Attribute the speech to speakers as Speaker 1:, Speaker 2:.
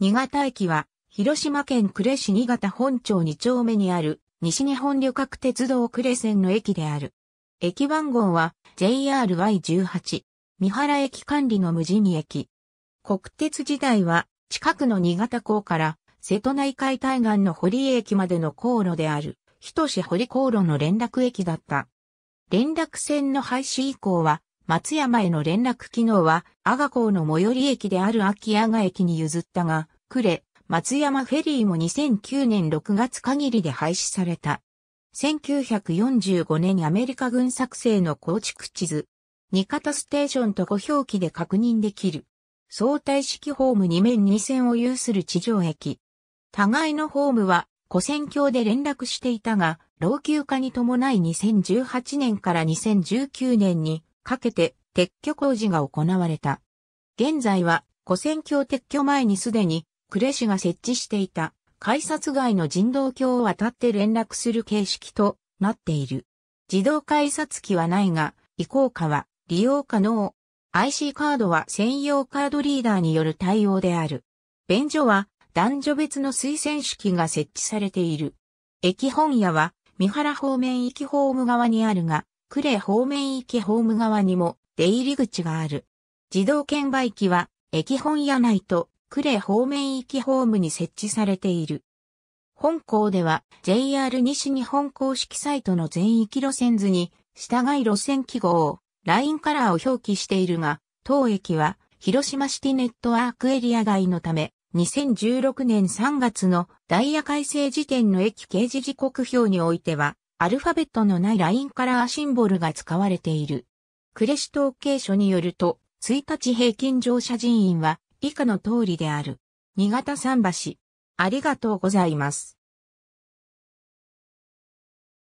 Speaker 1: 新潟駅は、広島県呉市新潟本町2丁目にある、西日本旅客鉄道呉線の駅である。駅番号は JRY18、三原駅管理の無人駅。国鉄時代は、近くの新潟港から瀬戸内海対岸の堀江駅までの航路である、日都市堀航路の連絡駅だった。連絡線の廃止以降は、松山への連絡機能は、阿賀港の最寄り駅である秋阿賀駅に譲ったが、呉、松山フェリーも2009年6月限りで廃止された。1945年アメリカ軍作成の構築地図。二型ステーションとご表記で確認できる。相対式ホーム2面2線を有する地上駅。互いのホームは、古戦橋で連絡していたが、老朽化に伴い2018年から2019年にかけて撤去工事が行われた。現在は古戦橋撤去前にすでに呉市が設置していた改札外の人道橋を渡って連絡する形式となっている。自動改札機はないが、移行化は利用可能。IC カードは専用カードリーダーによる対応である。便所は男女別の推薦式が設置されている。駅本屋は三原方面行きホーム側にあるが、呉方面行きホーム側にも出入り口がある。自動券売機は駅本屋内と呉方面行きホームに設置されている。本校では JR 西日本公式サイトの全域路線図に従い路線記号をラインカラーを表記しているが、当駅は広島シティネットワークエリア外のため、2016年3月のダイヤ改正時点の駅掲示時刻表においては、アルファベットのないラインカラーシンボルが使われている。クレシ統計書によると、1日平均乗車人員は以下の通りである。新潟桟橋。ありがとうございます。